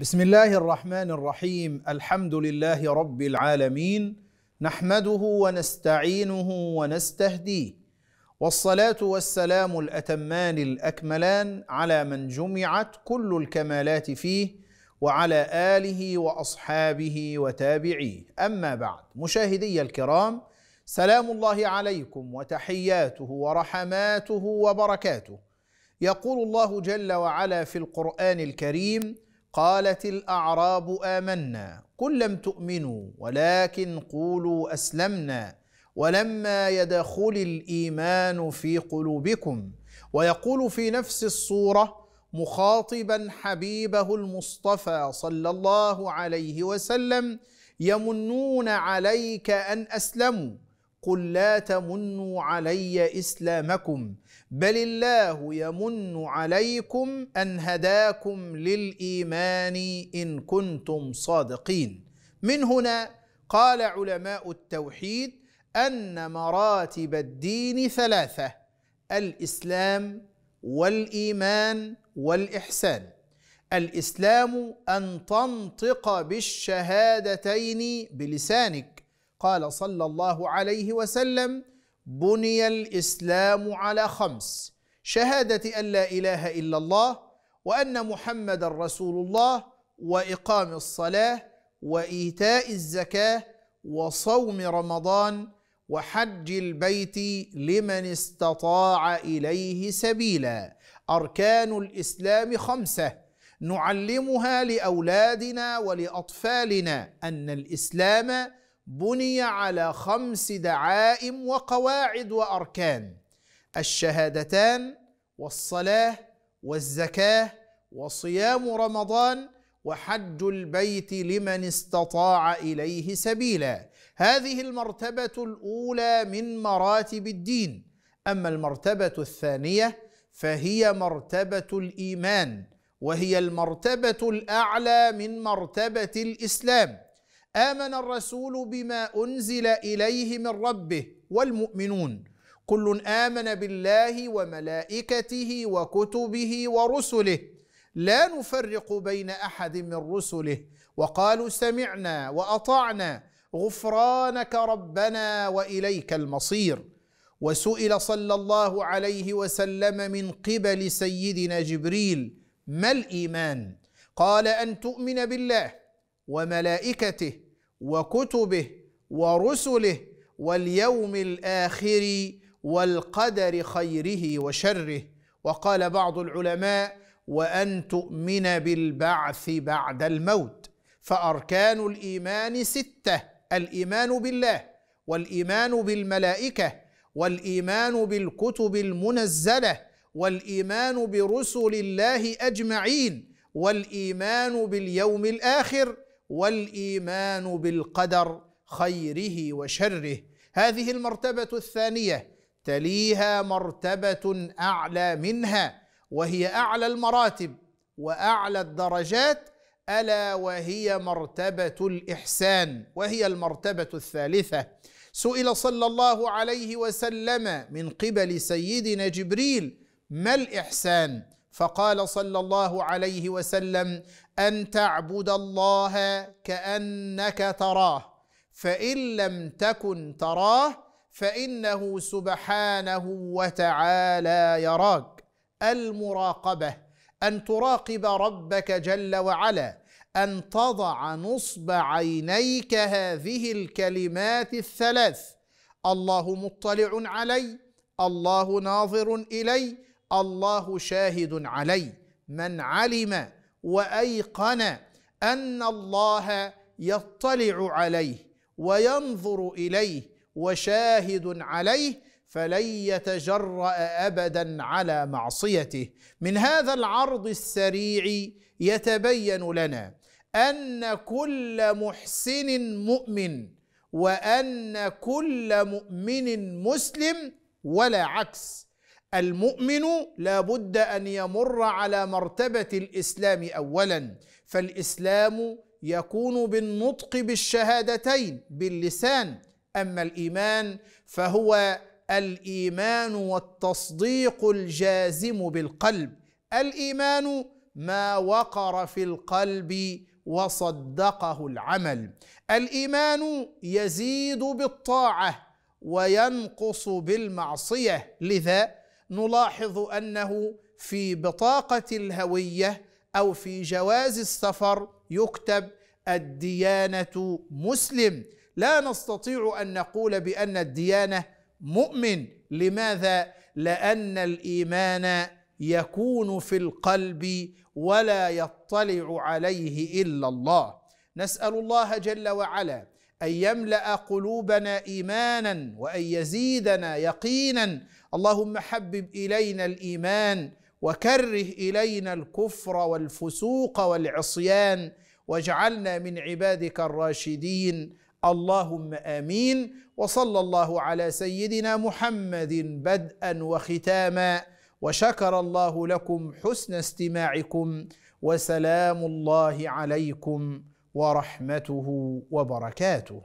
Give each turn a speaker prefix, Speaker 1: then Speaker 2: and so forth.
Speaker 1: بسم الله الرحمن الرحيم الحمد لله رب العالمين نحمده ونستعينه ونستهديه والصلاه والسلام الاتمان الاكملان على من جمعت كل الكمالات فيه وعلى اله واصحابه وتابعيه اما بعد مشاهدي الكرام سلام الله عليكم وتحياته ورحماته وبركاته يقول الله جل وعلا في القران الكريم قالت الاعراب امنا قل لم تؤمنوا ولكن قولوا اسلمنا ولما يدخل الايمان في قلوبكم ويقول في نفس الصوره مخاطبا حبيبه المصطفى صلى الله عليه وسلم يمنون عليك ان اسلموا قل لا تمنوا علي اسلامكم بل الله يمن عليكم ان هداكم للايمان ان كنتم صادقين من هنا قال علماء التوحيد ان مراتب الدين ثلاثه الاسلام والايمان والاحسان الاسلام ان تنطق بالشهادتين بلسانك قال صلى الله عليه وسلم بني الاسلام على خمس شهاده ان لا اله الا الله وان محمدا رسول الله واقام الصلاه وايتاء الزكاه وصوم رمضان وحج البيت لمن استطاع اليه سبيلا اركان الاسلام خمسه نعلمها لاولادنا ولاطفالنا ان الاسلام بني على خمس دعائم وقواعد واركان الشهادتان والصلاه والزكاه وصيام رمضان وحج البيت لمن استطاع اليه سبيلا هذه المرتبه الاولى من مراتب الدين اما المرتبه الثانيه فهي مرتبه الايمان وهي المرتبه الاعلى من مرتبه الاسلام امن الرسول بما انزل اليه من ربه والمؤمنون كل امن بالله وملائكته وكتبه ورسله لا نفرق بين احد من رسله وقالوا سمعنا واطعنا غفرانك ربنا واليك المصير وسئل صلى الله عليه وسلم من قبل سيدنا جبريل ما الايمان قال ان تؤمن بالله وملائكته وكتبه ورسله واليوم الاخر والقدر خيره وشره وقال بعض العلماء وان تؤمن بالبعث بعد الموت فاركان الايمان سته الايمان بالله والايمان بالملائكه والايمان بالكتب المنزله والايمان برسل الله اجمعين والايمان باليوم الاخر والايمان بالقدر خيره وشره هذه المرتبه الثانيه تليها مرتبه اعلى منها وهي اعلى المراتب واعلى الدرجات الا وهي مرتبه الاحسان وهي المرتبه الثالثه سئل صلى الله عليه وسلم من قبل سيدنا جبريل ما الاحسان فقال صلى الله عليه وسلم ان تعبد الله كانك تراه فان لم تكن تراه فانه سبحانه وتعالى يراك المراقبه ان تراقب ربك جل وعلا ان تضع نصب عينيك هذه الكلمات الثلاث الله مطلع علي الله ناظر الي الله شاهد علي من علم وايقن ان الله يطلع عليه وينظر اليه وشاهد عليه فلن يتجرا ابدا على معصيته من هذا العرض السريع يتبين لنا ان كل محسن مؤمن وان كل مؤمن مسلم ولا عكس المؤمن لابد ان يمر على مرتبه الاسلام اولا فالاسلام يكون بالنطق بالشهادتين باللسان اما الايمان فهو الايمان والتصديق الجازم بالقلب الايمان ما وقر في القلب وصدقه العمل الايمان يزيد بالطاعه وينقص بالمعصيه لذا نلاحظ انه في بطاقه الهويه او في جواز السفر يكتب الديانه مسلم لا نستطيع ان نقول بان الديانه مؤمن لماذا لان الايمان يكون في القلب ولا يطلع عليه الا الله نسال الله جل وعلا ان يملا قلوبنا ايمانا وان يزيدنا يقينا اللهم حبب الينا الايمان وكره الينا الكفر والفسوق والعصيان واجعلنا من عبادك الراشدين اللهم امين وصلى الله على سيدنا محمد بدءا وختاما وشكر الله لكم حسن استماعكم وسلام الله عليكم ورحمته وبركاته